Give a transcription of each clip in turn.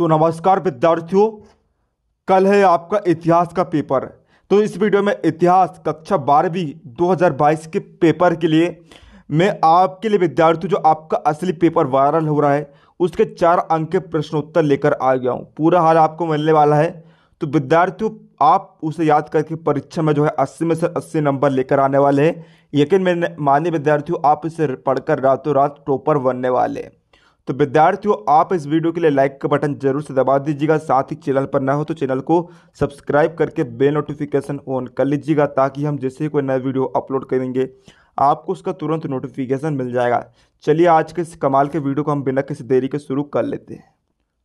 तो नमस्कार विद्यार्थियों कल है आपका इतिहास का पेपर तो इस वीडियो में इतिहास कक्षा बारहवीं 2022 के पेपर के लिए मैं आपके लिए विद्यार्थियों जो आपका असली पेपर वायरल हो रहा है उसके चार अंक के प्रश्नोत्तर लेकर आ गया हूँ पूरा हाल आपको मिलने वाला है तो विद्यार्थियों आप उसे याद करके परीक्षा में जो है अस्सी में से अस्सी नंबर लेकर आने वाले हैं यकीन मैंने मान्य विद्यार्थियों आप इसे पढ़कर रातों रात टॉपर बनने वाले हैं तो विद्यार्थियों आप इस वीडियो के लिए लाइक का बटन जरूर से दबा दीजिएगा साथ ही चैनल पर ना हो तो चैनल को सब्सक्राइब करके बेल नोटिफिकेशन ऑन कर लीजिएगा ताकि हम जैसे ही कोई नया वीडियो अपलोड करेंगे आपको उसका तुरंत नोटिफिकेशन मिल जाएगा चलिए आज के इस कमाल के वीडियो को हम बिना किसी देरी के शुरू कर लेते हैं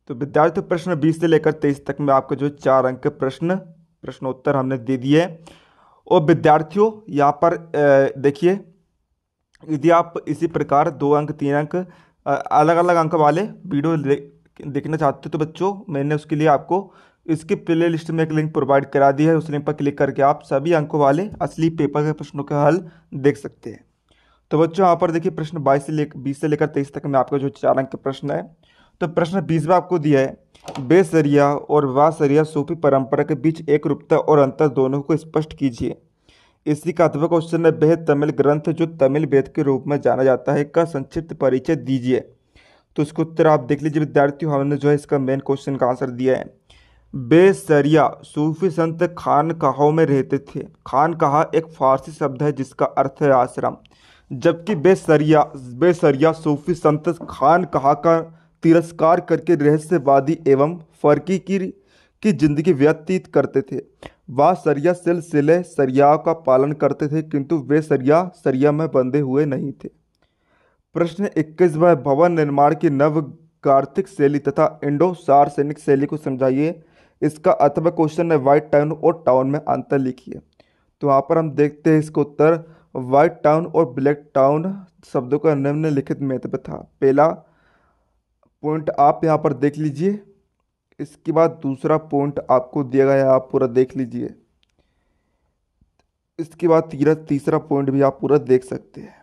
तो विद्यार्थी प्रश्न बीस से लेकर तेईस तक में आपके जो चार अंक के प्रश्न प्रश्नोत्तर हमने दे दिए और विद्यार्थियों यहाँ पर देखिए यदि आप इसी प्रकार दो अंक तीन अंक अलग अलग अंक वाले वीडियो देखना चाहते हो तो बच्चों मैंने उसके लिए आपको इसकी प्ले लिस्ट में एक लिंक प्रोवाइड करा दी है उस लिंक पर क्लिक करके आप सभी अंकों वाले असली पेपर के प्रश्नों का हल देख सकते हैं तो बच्चों यहाँ पर देखिए प्रश्न बाईस से लेकर बीस से लेकर तेईस तक में आपका जो चार अंक प्रश्न है तो प्रश्न बीस में आपको दिया है बेसरिया और वासरिया सूफी परंपरा के बीच एक रूपता और अंतर दोनों को स्पष्ट कीजिए इसी का अथवा क्वेश्चन है बेहद तमिल ग्रंथ जो तमिल वेद के रूप में जाना जाता है का संक्षिप्त परिचय दीजिए तो इसका उत्तर आप देख लीजिए विद्यार्थियों हमने जो है इसका मेन क्वेश्चन का आंसर दिया है बेसरिया सूफी संत खान कहाओं में रहते थे खान कहा एक फारसी शब्द है जिसका अर्थ है आश्रम जबकि बेसरिया बेसरिया सूफी संत खान कहा का तिरस्कार करके रहस्यवादी एवं फर्की की की जिंदगी व्यतीत करते थे वह सरिया सिलसिले सरियाओं का पालन करते थे किंतु वे सरिया सरिया में बंधे हुए नहीं थे प्रश्न इक्कीस व भवन निर्माण की नव कार्तिक शैली तथा इंडो सैनिक शैली को समझाइए इसका अथवा क्वेश्चन है वाइट टाउन और टाउन में अंतर लिखिए तो यहाँ पर हम देखते हैं इसका उत्तर वाइट टाउन और ब्लैक टाउन शब्दों का निम्नलिखित महत्व था पहला पॉइंट आप यहाँ पर देख लीजिए इसके बाद दूसरा पॉइंट आपको दिया गया है आप पूरा देख लीजिए इसके बाद तीरा तीसरा पॉइंट भी आप पूरा देख सकते हैं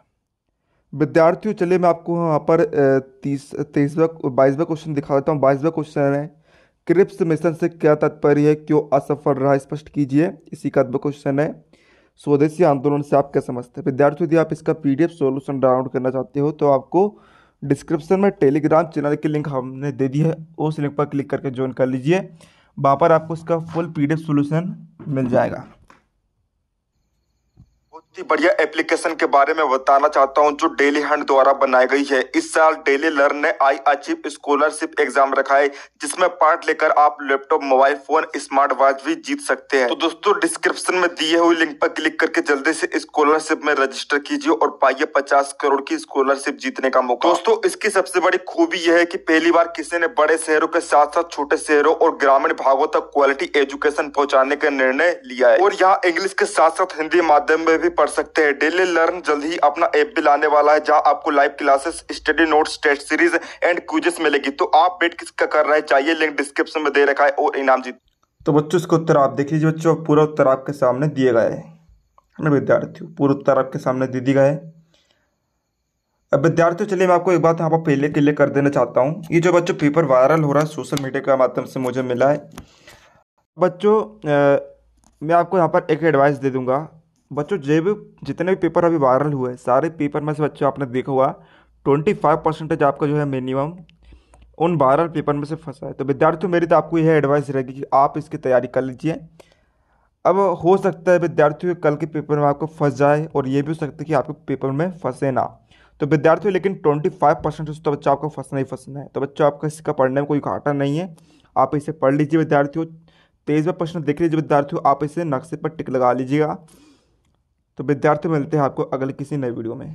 विद्यार्थियों चलिए मैं आपको वहाँ पर तीस तेईसवा बाईसवा क्वेश्चन दिखा देता हूँ बाईसवा क्वेश्चन है क्रिप्स मिशन से क्या तात्पर्य है क्यों असफल रहा स्पष्ट कीजिए इसी का क्वेश्चन है स्वदेशी आंदोलन से आप क्या समझते हैं विद्यार्थियों यदि आप इसका पीडीएफ सॉल्यूशन डाउनलोड करना चाहते हो तो आपको डिस्क्रिप्शन में टेलीग्राम चैनल की लिंक हमने दे दी है उस लिंक पर क्लिक करके ज्वाइन कर लीजिए वहाँ पर आपको उसका फुल पी डी सोल्यूशन मिल जाएगा ही बढ़िया एप्लीकेशन के बारे में बताना चाहता हूं जो डेली हंड द्वारा बनाई गई है इस साल डेली लर्न ने आई अचीव स्कॉलरशिप एग्जाम रखा है जिसमें पार्ट लेकर आप laptop mobile phone smart watch भी जीत सकते हैं तो दोस्तों डिस्क्रिप्शन में दिए हुए लिंक पर क्लिक करके जल्दी से स्कॉलरशिप में रजिस्टर कीजिए और पाइए पचास करोड़ की स्कॉलरशिप जीतने का मौका दोस्तों इसकी सबसे बड़ी खूबी यह है की पहली बार किसी ने बड़े शहरों के साथ साथ छोटे शहरों और ग्रामीण भागों तक क्वालिटी एजुकेशन पहुँचाने का निर्णय लिया है और यहाँ इंग्लिश के साथ साथ हिंदी माध्यम में भी पढ़ सकते हैं डेली लर्न जल्द ही अपना ऐप भी लाने वाला है जहां आपको live classes study notes test series and quizzes मिलेगी तो आप वेट किसका कर रहे हैं चाहिए लिंक डिस्क्रिप्शन में दे रखा है और इनाम जीत तो बच्चों इसका उत्तर आप देख लीजिए बच्चों पूरा उत्तर आपके सामने दिए गए हैं विद्यार्थियों पूरा उत्तर आपके सामने दे दिए गए अब विद्यार्थियों चलिए मैं आपको एक बात यहाँ पर पहले के लिए कर देना चाहता हूँ ये जो बच्चों पेपर वायरल हो रहा है सोशल मीडिया के माध्यम से मुझे मिला है बच्चों मैं आपको यहाँ पर एक एडवाइस दे दूँगा बच्चों भी जितने भी पेपर अभी वायरल हुए सारे पेपर में से बच्चों आपने देखा हुआ ट्वेंटी फाइव परसेंटेज आपका जो है मिनिमम उन वायरल पेपर में से फंसा है तो विद्यार्थियों मेरी तो आपको यह एडवाइस रहेगी कि आप इसकी तैयारी कर लीजिए अब हो सकता है विद्यार्थियों कल के पेपर में आपको फंस जाए और ये भी हो सकता है कि आपके पेपर में फंसे ना तो विद्यार्थियों लेकिन ट्वेंटी फाइव परसेंट तो बच्चा आपको फंसना ही फंसना है तो बच्चों आपका इसका पढ़ने में कोई घाटा नहीं है आप इसे पढ़ लीजिए विद्यार्थियों में प्रश्न देख लीजिए विद्यार्थियों आप इसे नक्शे पर टिक लगा लीजिएगा तो विद्यार्थी मिलते हैं आपको अगले किसी नए वीडियो में